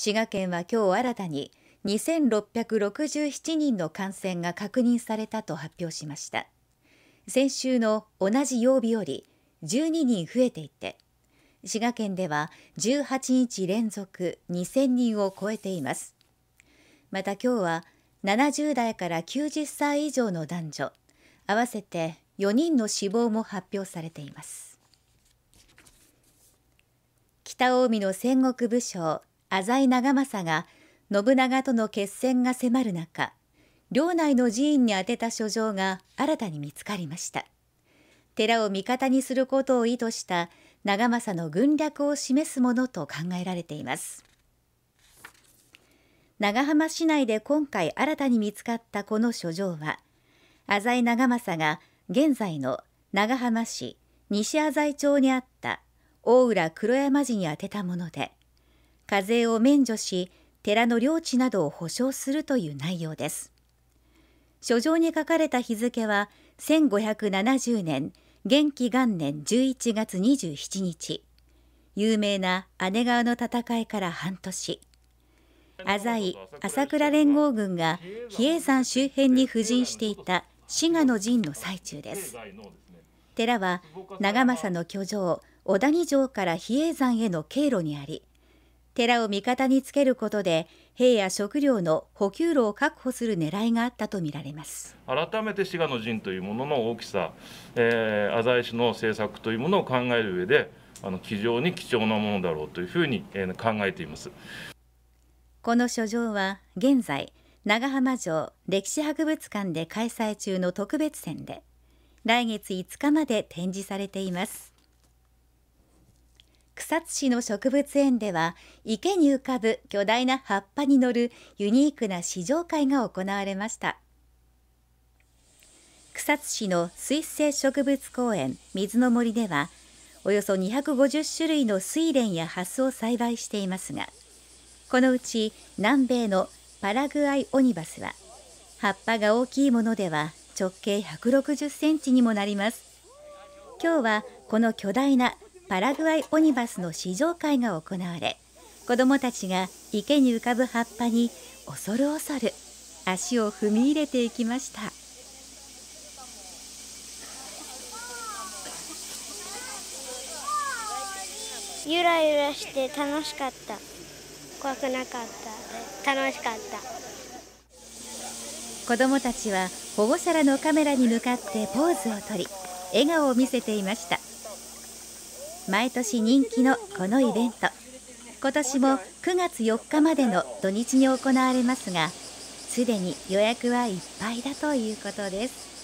滋賀県は今日新たに2667人の感染が確認されたと発表しました先週の同じ曜日より12人増えていて滋賀県では18日連続2000人を超えていますまた今日は70代から90歳以上の男女合わせて4人の死亡も発表されています北近江の戦国武将浅井長政が信長との決戦が迫る中領内の寺院に宛てた書状が新たに見つかりました寺を味方にすることを意図した長政の軍略を示すものと考えられています長浜市内で今回新たに見つかったこの書状は浅井長政が現在の長浜市西浅井町にあった大浦黒山寺に宛てたもので課税を免除し寺の領地などを保証するという内容です書状に書かれた日付は1570年元気元年11月27日有名な姉川の戦いから半年浅井朝倉連合軍が比叡山周辺に布陣していた滋賀の陣の最中です寺は長政の居城小谷城から比叡山への経路にあり寺を味方につけることで兵や食料の補給路を確保する狙いがあったとみられます改めて滋賀の陣というものの大きさ、えー、浅井氏の政策というものを考える上であの非常に貴重なものだろうというふうに、えー、考えていますこの書状は現在長浜城歴史博物館で開催中の特別展で来月5日まで展示されています草津市の植物園では池に浮かぶ巨大な葉っぱに乗るユニークな試乗会が行われました草津市の水生植物公園水の森ではおよそ250種類のス蓮やハスを栽培していますがこのうち南米のパラグアイオニバスは葉っぱが大きいものでは直径160センチにもなります今日はこの巨大なパラグアイオニバスの試乗会が行われ子どもたちが池に浮かぶ葉っぱに恐る恐る足を踏み入れていきましたゆらゆらして楽しかった怖くなかった楽しかった子どもたちは保護者らのカメラに向かってポーズをとり笑顔を見せていました毎年人気のこのイベント今年も9月4日までの土日に行われますがすでに予約はいっぱいだということです